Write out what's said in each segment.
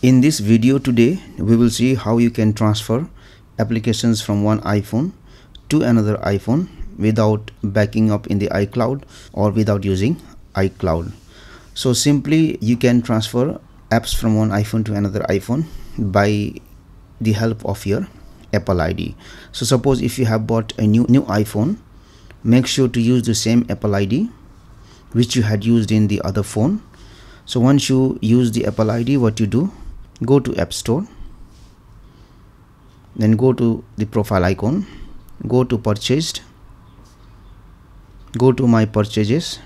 In this video today, we will see how you can transfer applications from one iPhone to another iPhone without backing up in the iCloud or without using iCloud. So simply you can transfer apps from one iPhone to another iPhone by the help of your Apple ID. So suppose if you have bought a new new iPhone, make sure to use the same Apple ID which you had used in the other phone. So once you use the Apple ID, what you do go to app store then go to the profile icon go to purchased go to my purchases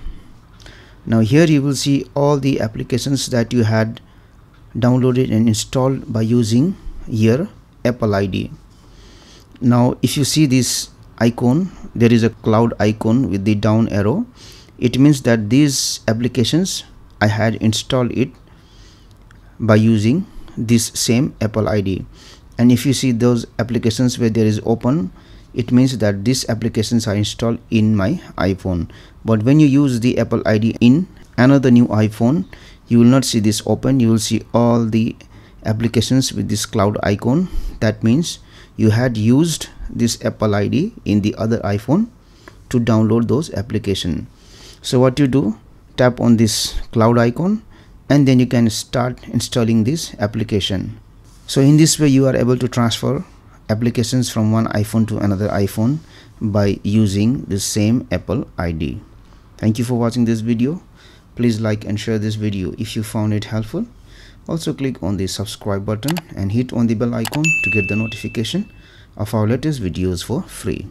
now here you will see all the applications that you had downloaded and installed by using your apple id now if you see this icon there is a cloud icon with the down arrow it means that these applications i had installed it by using this same Apple ID and if you see those applications where there is open it means that these applications are installed in my iPhone but when you use the Apple ID in another new iPhone you will not see this open you will see all the applications with this cloud icon that means you had used this Apple ID in the other iPhone to download those application so what you do tap on this cloud icon and then you can start installing this application. So in this way you are able to transfer applications from one iPhone to another iPhone by using the same Apple ID. Thank you for watching this video. Please like and share this video if you found it helpful. Also click on the subscribe button and hit on the bell icon to get the notification of our latest videos for free.